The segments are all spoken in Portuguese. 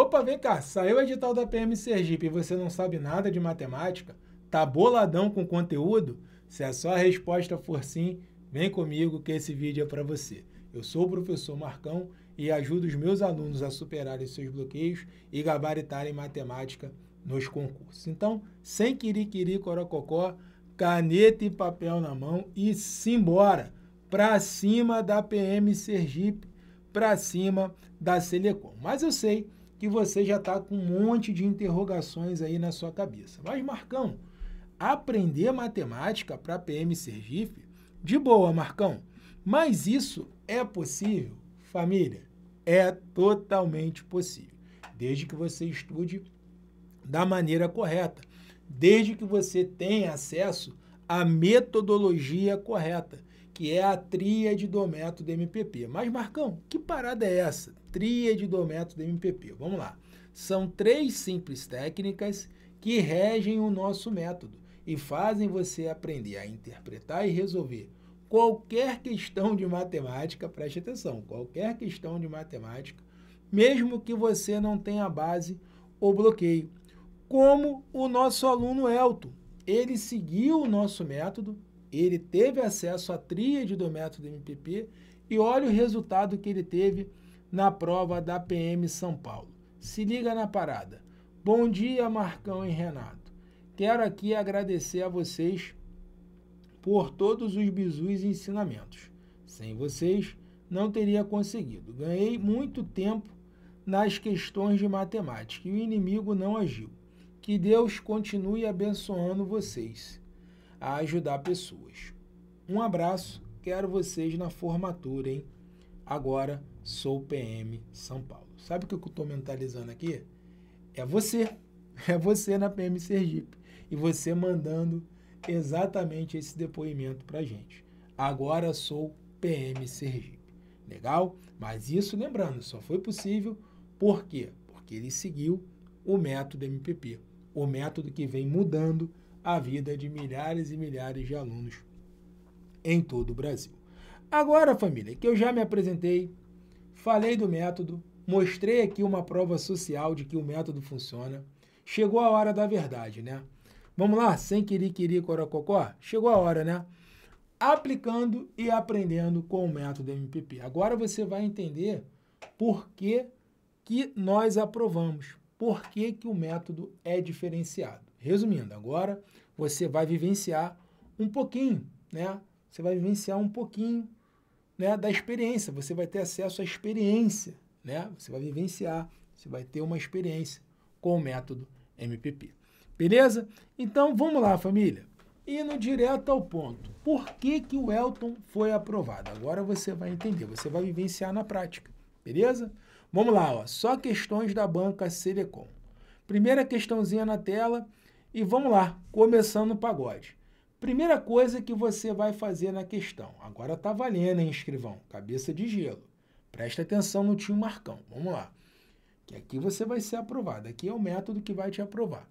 Opa, vem cá, saiu o edital da PM Sergipe e você não sabe nada de matemática? Tá boladão com conteúdo? Se a sua resposta for sim, vem comigo que esse vídeo é para você. Eu sou o professor Marcão e ajudo os meus alunos a superarem seus bloqueios e gabaritarem matemática nos concursos. Então, sem quiri-quiri, corococó, caneta e papel na mão e simbora! para cima da PM Sergipe, para cima da Selecom. Mas eu sei que você já está com um monte de interrogações aí na sua cabeça. Mas, Marcão, aprender matemática para PM Sergipe, de boa, Marcão. Mas isso é possível? Família, é totalmente possível. Desde que você estude da maneira correta. Desde que você tenha acesso à metodologia correta, que é a tríade do método MPP. Mas, Marcão, que parada é essa? tríade do método MPP. Vamos lá. São três simples técnicas que regem o nosso método e fazem você aprender a interpretar e resolver qualquer questão de matemática, preste atenção, qualquer questão de matemática, mesmo que você não tenha base ou bloqueio. Como o nosso aluno Elton, ele seguiu o nosso método, ele teve acesso à tríade do método MPP e olha o resultado que ele teve na prova da PM São Paulo. Se liga na parada. Bom dia, Marcão e Renato. Quero aqui agradecer a vocês por todos os bisus e ensinamentos. Sem vocês, não teria conseguido. Ganhei muito tempo nas questões de matemática e o inimigo não agiu. Que Deus continue abençoando vocês a ajudar pessoas. Um abraço, quero vocês na formatura, hein? agora sou PM São Paulo. Sabe o que eu estou mentalizando aqui? É você. É você na PM Sergipe. E você mandando exatamente esse depoimento para gente. Agora sou PM Sergipe. Legal? Mas isso, lembrando, só foi possível por quê? Porque ele seguiu o método MPP, o método que vem mudando a vida de milhares e milhares de alunos em todo o Brasil. Agora, família, que eu já me apresentei, falei do método, mostrei aqui uma prova social de que o método funciona. Chegou a hora da verdade, né? Vamos lá, sem querer, querer, corococó? Chegou a hora, né? Aplicando e aprendendo com o método MPP. Agora você vai entender por que, que nós aprovamos, por que, que o método é diferenciado. Resumindo, agora você vai vivenciar um pouquinho, né? Você vai vivenciar um pouquinho né, da experiência. Você vai ter acesso à experiência, né? Você vai vivenciar, você vai ter uma experiência com o método MPP. Beleza? Então vamos lá, família. Indo direto ao ponto. Por que, que o Elton foi aprovado? Agora você vai entender, você vai vivenciar na prática. Beleza? Vamos lá, ó. só questões da banca Selecom. Primeira questãozinha na tela e vamos lá, começando o pagode. Primeira coisa que você vai fazer na questão. Agora tá valendo, hein, escrivão? Cabeça de gelo. Presta atenção no tio Marcão. Vamos lá. Que aqui você vai ser aprovado. Aqui é o método que vai te aprovar.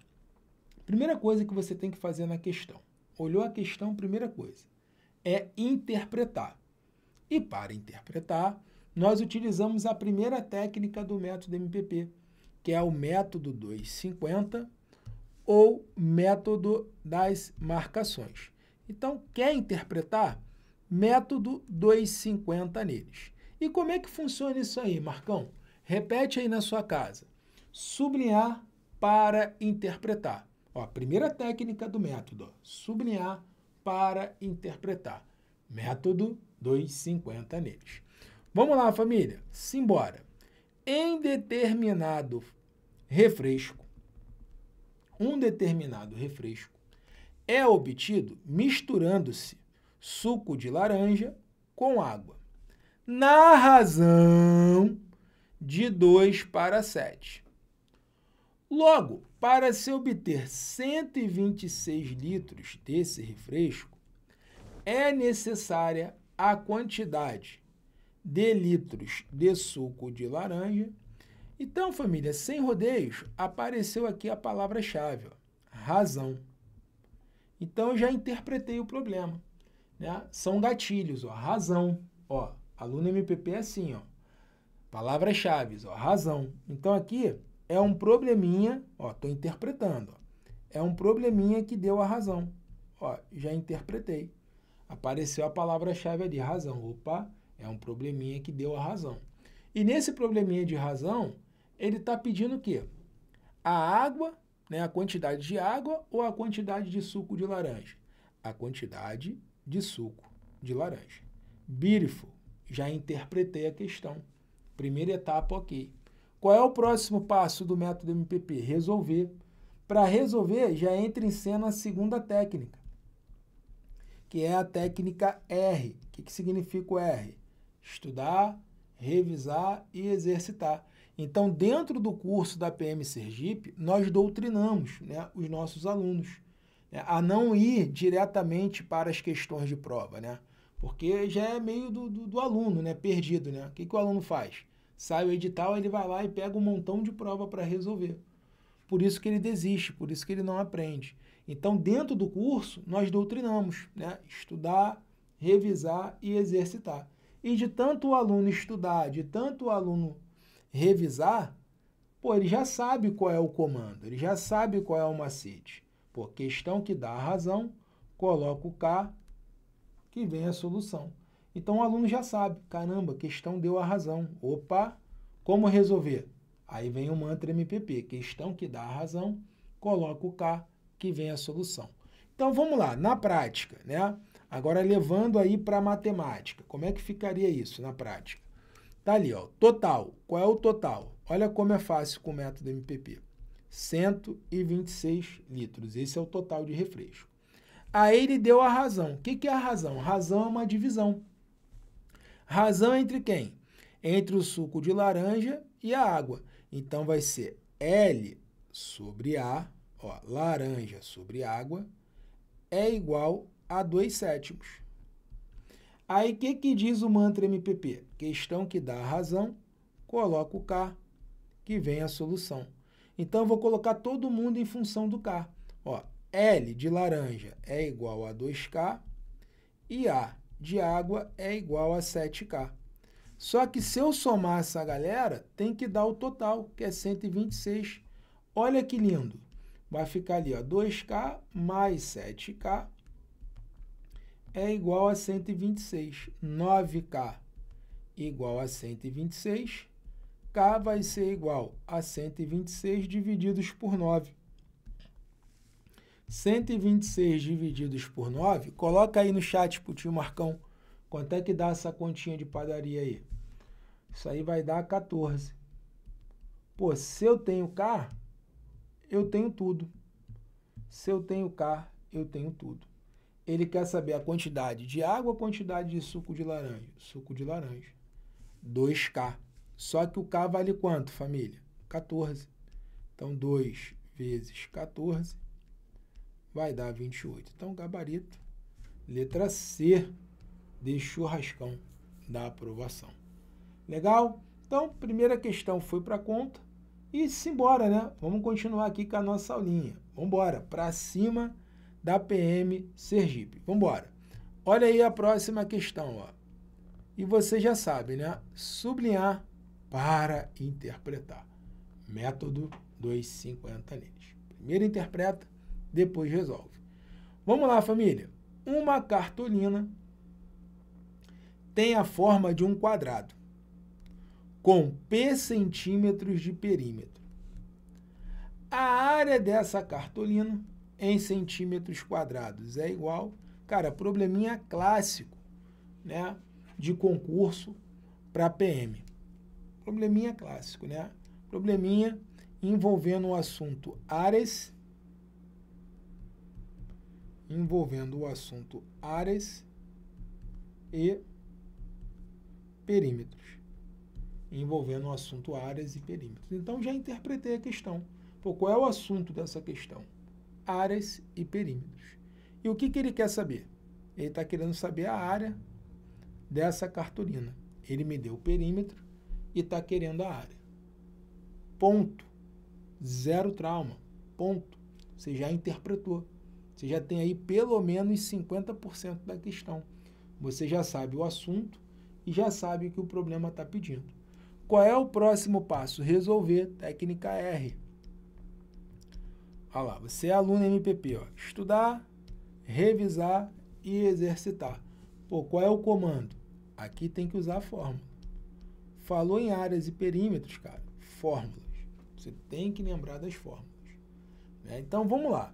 Primeira coisa que você tem que fazer na questão. Olhou a questão, primeira coisa. É interpretar. E para interpretar, nós utilizamos a primeira técnica do método MPP, que é o método 250 ou método das marcações. Então, quer interpretar? Método 250 neles. E como é que funciona isso aí, Marcão? Repete aí na sua casa. Sublinhar para interpretar. Ó, primeira técnica do método, ó, sublinhar para interpretar. Método 250 neles. Vamos lá, família, simbora. Em determinado refresco, um determinado refresco é obtido misturando-se suco de laranja com água, na razão de 2 para 7. Logo, para se obter 126 litros desse refresco, é necessária a quantidade de litros de suco de laranja então, família, sem rodeios, apareceu aqui a palavra-chave, razão. Então, eu já interpretei o problema. Né? São gatilhos, ó, razão. Ó, aluno MPP é assim, ó, palavras-chave, ó, razão. Então, aqui é um probleminha, ó, estou interpretando, ó, é um probleminha que deu a razão. Ó, já interpretei. Apareceu a palavra-chave ali, razão. Opa, é um probleminha que deu a razão. E nesse probleminha de razão, ele está pedindo o quê? A água, né, a quantidade de água ou a quantidade de suco de laranja? A quantidade de suco de laranja. Beautiful. Já interpretei a questão. Primeira etapa, ok. Qual é o próximo passo do método MPP? Resolver. Para resolver, já entra em cena a segunda técnica, que é a técnica R. O que, que significa o R? Estudar, revisar e exercitar. Então, dentro do curso da PM Sergipe, nós doutrinamos né, os nossos alunos né, a não ir diretamente para as questões de prova, né? Porque já é meio do, do, do aluno, né? Perdido, né? O que, que o aluno faz? Sai o edital, ele vai lá e pega um montão de prova para resolver. Por isso que ele desiste, por isso que ele não aprende. Então, dentro do curso, nós doutrinamos, né? Estudar, revisar e exercitar. E de tanto o aluno estudar, de tanto o aluno revisar, pô, ele já sabe qual é o comando, ele já sabe qual é o macete. Por questão que dá a razão, coloca o K que vem a solução. Então o aluno já sabe, caramba, questão deu a razão. Opa, como resolver? Aí vem o mantra MPP, questão que dá a razão, coloca o K que vem a solução. Então vamos lá, na prática, né? Agora, levando aí para a matemática, como é que ficaria isso na prática? Tá ali, ó, total. Qual é o total? Olha como é fácil com o método MPP. 126 litros, esse é o total de refresco. Aí ele deu a razão. O que, que é a razão? Razão é uma divisão. Razão entre quem? Entre o suco de laranja e a água. Então, vai ser L sobre A, ó, laranja sobre água, é igual a 2 sétimos. Aí, o que, que diz o mantra MPP? Questão que dá a razão, coloca o K, que vem a solução. Então, eu vou colocar todo mundo em função do K. Ó, L de laranja é igual a 2K e A de água é igual a 7K. Só que se eu somar essa galera, tem que dar o total, que é 126. Olha que lindo. Vai ficar ali, ó, 2K mais 7K é igual a 126. 9K igual a 126. K vai ser igual a 126 divididos por 9. 126 divididos por 9, coloca aí no chat para o tio Marcão quanto é que dá essa continha de padaria aí. Isso aí vai dar 14. Pô, se eu tenho K, eu tenho tudo. Se eu tenho K, eu tenho tudo ele quer saber a quantidade de água, a quantidade de suco de laranja. Suco de laranja, 2K. Só que o K vale quanto, família? 14. Então, 2 vezes 14 vai dar 28. Então, gabarito, letra C de churrascão da aprovação. Legal? Então, primeira questão foi para conta. E simbora, né? Vamos continuar aqui com a nossa aulinha. Vamos embora. Para cima da PM Sergipe. Vamos embora. Olha aí a próxima questão, ó. E você já sabe, né? Sublinhar para interpretar. Método 250. neles. Primeiro interpreta, depois resolve. Vamos lá, família. Uma cartolina tem a forma de um quadrado com P centímetros de perímetro. A área dessa cartolina em centímetros quadrados. É igual, cara, probleminha clássico, né? De concurso para PM. Probleminha clássico, né? Probleminha envolvendo o assunto áreas, envolvendo o assunto áreas e perímetros, envolvendo o assunto áreas e perímetros. Então já interpretei a questão. Pô, qual é o assunto dessa questão? áreas e perímetros. E o que, que ele quer saber? Ele está querendo saber a área dessa cartolina. Ele me deu o perímetro e está querendo a área. Ponto. Zero trauma. Ponto. Você já interpretou. Você já tem aí pelo menos 50% da questão. Você já sabe o assunto e já sabe o que o problema está pedindo. Qual é o próximo passo? Resolver técnica R. Olha lá, você é aluno MPP, ó. Estudar, revisar e exercitar. Pô, qual é o comando? Aqui tem que usar a fórmula. Falou em áreas e perímetros, cara. Fórmulas. Você tem que lembrar das fórmulas. Né? Então, vamos lá.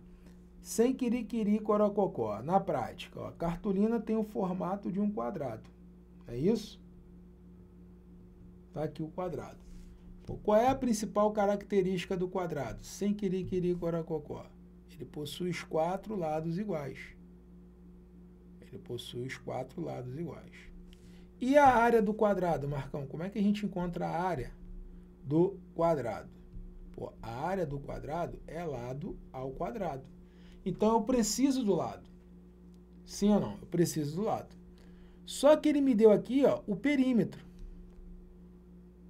Sem querer corococó. Na prática, ó, a cartolina tem o formato de um quadrado. É isso? Tá aqui o quadrado. Qual é a principal característica do quadrado? Sem querer querer coracocó. Ele possui os quatro lados iguais. Ele possui os quatro lados iguais. E a área do quadrado, Marcão? Como é que a gente encontra a área do quadrado? Pô, a área do quadrado é lado ao quadrado. Então eu preciso do lado. Sim ou não? Eu preciso do lado. Só que ele me deu aqui ó, o perímetro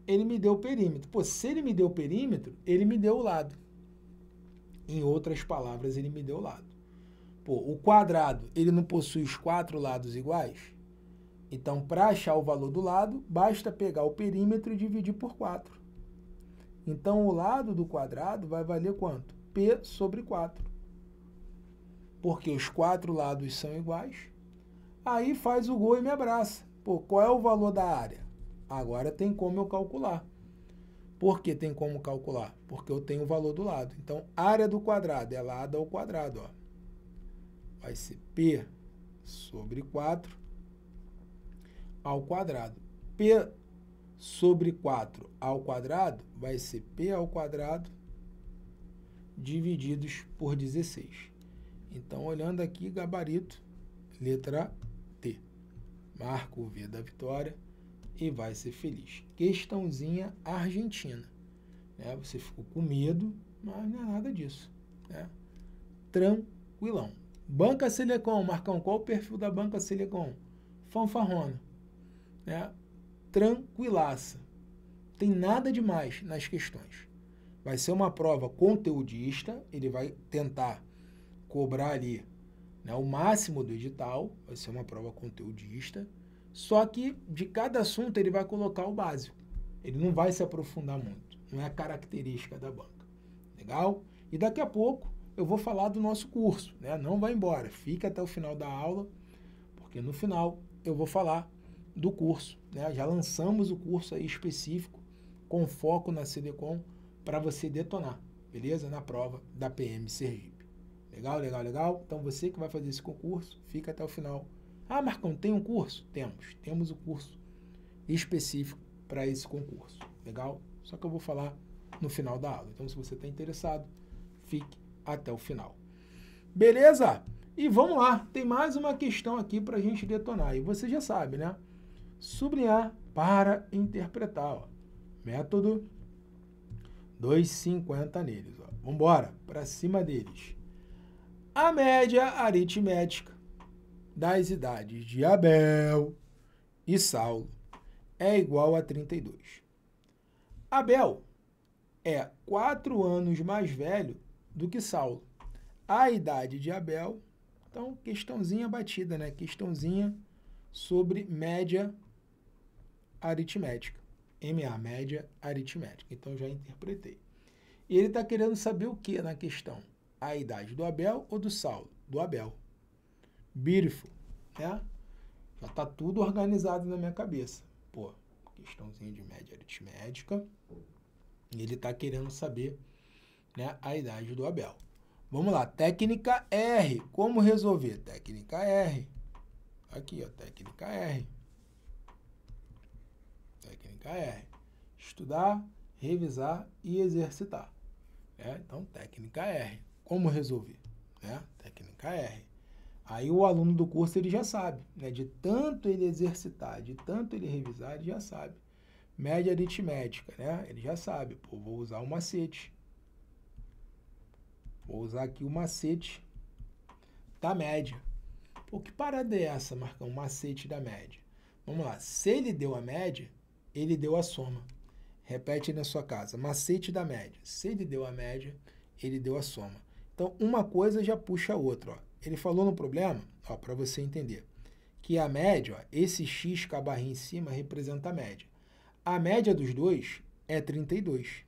ele me deu o perímetro. Pô, se ele me deu o perímetro, ele me deu o lado. Em outras palavras, ele me deu o lado. Pô, o quadrado, ele não possui os quatro lados iguais? Então, para achar o valor do lado, basta pegar o perímetro e dividir por 4. Então, o lado do quadrado vai valer quanto? P sobre 4. Porque os quatro lados são iguais. Aí faz o gol e me abraça. Pô, qual é o valor da área? Agora tem como eu calcular. Por que tem como calcular? Porque eu tenho o valor do lado. Então, área do quadrado é lado ao quadrado. Ó. Vai ser P sobre 4 ao quadrado. P sobre 4 ao quadrado vai ser P ao quadrado divididos por 16. Então, olhando aqui, gabarito, letra T. Marco o V da vitória e vai ser feliz. Questãozinha argentina. Né? Você ficou com medo, mas não é nada disso. Né? Tranquilão. Banca Silicon, Marcão, qual o perfil da Banca Silicon? Fanfarrona. Né? Tranquilaça. Tem nada demais nas questões. Vai ser uma prova conteudista, ele vai tentar cobrar ali né, o máximo do edital, vai ser uma prova conteudista. Só que de cada assunto ele vai colocar o básico. Ele não vai se aprofundar muito. Não é a característica da banca. Legal? E daqui a pouco eu vou falar do nosso curso. Né? Não vai embora. Fica até o final da aula, porque no final eu vou falar do curso. Né? Já lançamos o curso aí específico, com foco na CDCOM, para você detonar, beleza? Na prova da PM Sergipe. Legal, legal, legal? Então você que vai fazer esse concurso, fica até o final ah, Marcão, tem um curso? Temos. Temos o um curso específico para esse concurso. Legal? Só que eu vou falar no final da aula. Então, se você está interessado, fique até o final. Beleza? E vamos lá. Tem mais uma questão aqui para a gente detonar. E você já sabe, né? Sublinhar para interpretar. Ó. Método 250 neles. Ó. Vamos embora. Para cima deles. A média aritmética das idades de Abel e Saulo é igual a 32. Abel é quatro anos mais velho do que Saulo. A idade de Abel, então, questãozinha batida, né? Questãozinha sobre média aritmética. MA, média aritmética. Então, já interpretei. E ele está querendo saber o que na questão? A idade do Abel ou do Saulo? Do Abel beautiful, né? Já tá tudo organizado na minha cabeça. Pô, questãozinha de média aritmética. ele tá querendo saber, né, a idade do Abel. Vamos lá, técnica R. Como resolver? Técnica R. Aqui, ó, técnica R. Técnica R. Estudar, revisar e exercitar. Né? Então, técnica R. Como resolver? Né? Técnica R. Aí o aluno do curso ele já sabe, né? De tanto ele exercitar, de tanto ele revisar, ele já sabe. Média aritmética, né? Ele já sabe, pô, vou usar o macete. Vou usar aqui o macete da média. Pô, que parada é essa, Marcão? Macete da média. Vamos lá. Se ele deu a média, ele deu a soma. Repete na sua casa. Macete da média. Se ele deu a média, ele deu a soma. Então, uma coisa já puxa a outra. Ó. Ele falou no problema, ó, para você entender, que a média, ó, esse x com a barra em cima representa a média. A média dos dois é 32.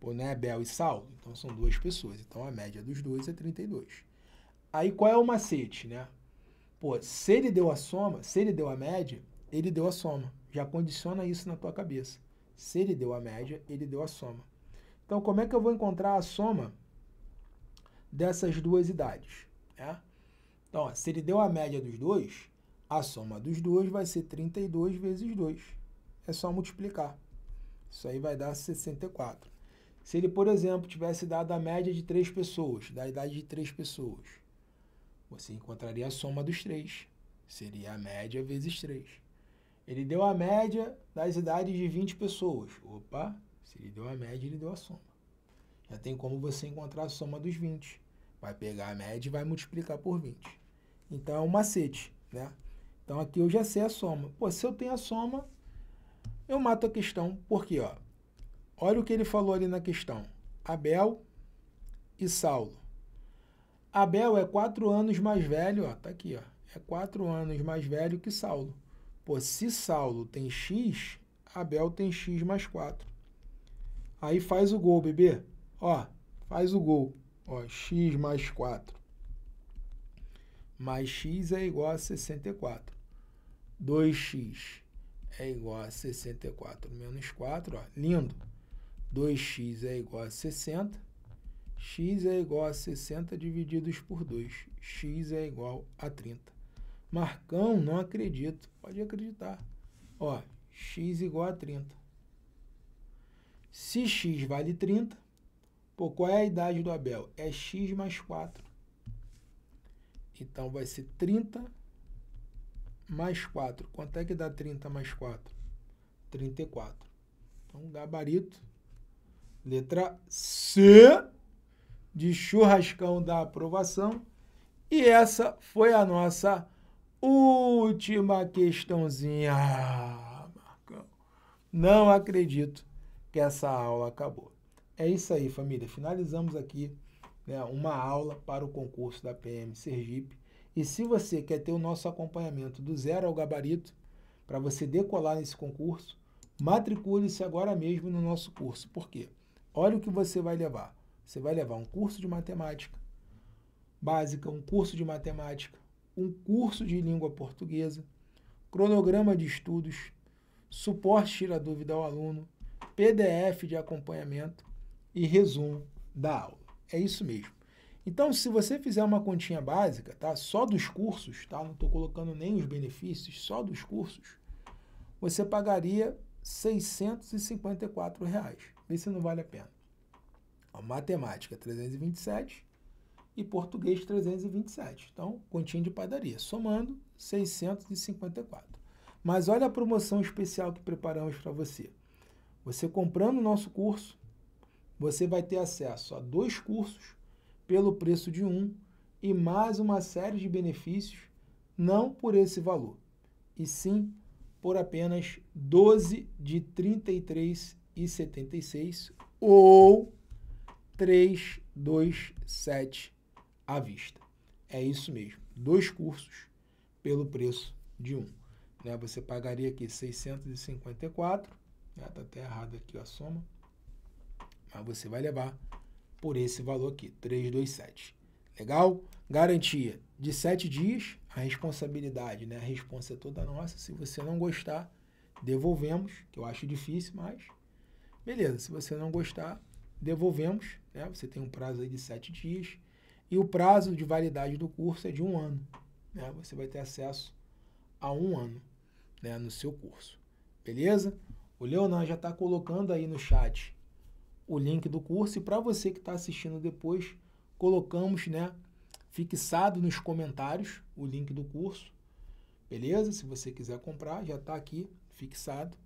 Pô, né, Bel e Saulo? Então são duas pessoas. Então a média dos dois é 32. Aí qual é o macete, né? Pô, se ele deu a soma, se ele deu a média, ele deu a soma. Já condiciona isso na tua cabeça. Se ele deu a média, ele deu a soma. Então como é que eu vou encontrar a soma dessas duas idades. Né? Então, ó, se ele deu a média dos dois, a soma dos dois vai ser 32 vezes 2. É só multiplicar. Isso aí vai dar 64. Se ele, por exemplo, tivesse dado a média de três pessoas, da idade de três pessoas, você encontraria a soma dos três. Seria a média vezes 3. Ele deu a média das idades de 20 pessoas. Opa, se ele deu a média, ele deu a soma. Já tem como você encontrar a soma dos 20. Vai pegar a média e vai multiplicar por 20. Então é um macete, né? Então aqui eu já sei a soma. Pô, se eu tenho a soma, eu mato a questão, porque ó, olha o que ele falou ali na questão. Abel e Saulo. Abel é quatro anos mais velho, ó, tá aqui, ó. É quatro anos mais velho que Saulo. Pô, se Saulo tem x, Abel tem x mais 4. Aí faz o gol, bebê. Ó, faz o gol. Ó, x mais 4 mais x é igual a 64. 2x é igual a 64 menos 4, ó, lindo. 2x é igual a 60. x é igual a 60 divididos por 2. x é igual a 30. É é Marcão, não acredito. Pode acreditar. Ó, x igual a 30. Se x vale 30, Pô, qual é a idade do Abel? É x mais 4. Então vai ser 30 mais 4. Quanto é que dá 30 mais 4? 34. Então, gabarito. Letra C de churrascão da aprovação. E essa foi a nossa última questãozinha. Marcão, não acredito que essa aula acabou. É isso aí, família. Finalizamos aqui né, uma aula para o concurso da PM Sergipe. E se você quer ter o nosso acompanhamento do zero ao gabarito, para você decolar nesse concurso, matricule-se agora mesmo no nosso curso. Por quê? Olha o que você vai levar. Você vai levar um curso de matemática básica, um curso de matemática, um curso de língua portuguesa, cronograma de estudos, suporte tira dúvida ao aluno, PDF de acompanhamento e resumo da aula. É isso mesmo. Então, se você fizer uma continha básica, tá? Só dos cursos, tá? Não estou colocando nem os benefícios, só dos cursos, você pagaria R$ 654. Reais. Vê se não vale a pena. Ó, matemática, 327 e português, 327. Então, continha de padaria, somando 654. Mas olha a promoção especial que preparamos para você. Você comprando o nosso curso, você vai ter acesso a dois cursos pelo preço de um e mais uma série de benefícios, não por esse valor, e sim por apenas 12 de R$ 33,76 ou 327 à vista. É isso mesmo, dois cursos pelo preço de um. Né? Você pagaria aqui 654, está né? Tá até errado aqui a soma, mas você vai levar por esse valor aqui, 327. Legal? Garantia de 7 dias, a responsabilidade, né? A resposta é toda nossa. Se você não gostar, devolvemos, que eu acho difícil, mas beleza. Se você não gostar, devolvemos, né? Você tem um prazo aí de 7 dias. E o prazo de validade do curso é de um ano. Né? Você vai ter acesso a um ano né? no seu curso. Beleza? O Leonan já está colocando aí no chat o link do curso. E para você que está assistindo depois, colocamos, né, fixado nos comentários o link do curso. Beleza? Se você quiser comprar, já está aqui fixado.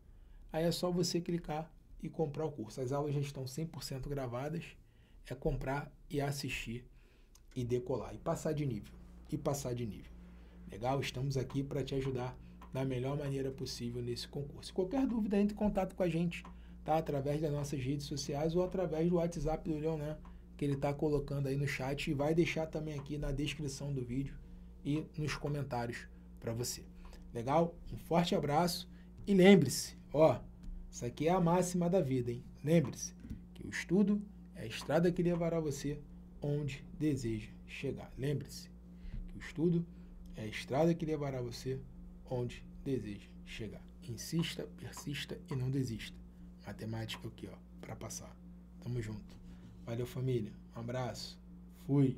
Aí é só você clicar e comprar o curso. As aulas já estão 100% gravadas. É comprar e assistir e decolar e passar de nível. E passar de nível. Legal? Estamos aqui para te ajudar da melhor maneira possível nesse concurso. Qualquer dúvida, entre em contato com a gente tá? Através das nossas redes sociais ou através do WhatsApp do Leonan, né? que ele está colocando aí no chat e vai deixar também aqui na descrição do vídeo e nos comentários para você. Legal? Um forte abraço e lembre-se, ó, isso aqui é a máxima da vida, hein? Lembre-se que o estudo é a estrada que levará você onde deseja chegar. Lembre-se que o estudo é a estrada que levará você onde deseja chegar. Insista, persista e não desista matemática aqui, ó, para passar. Tamo junto. Valeu, família. Um abraço. Fui.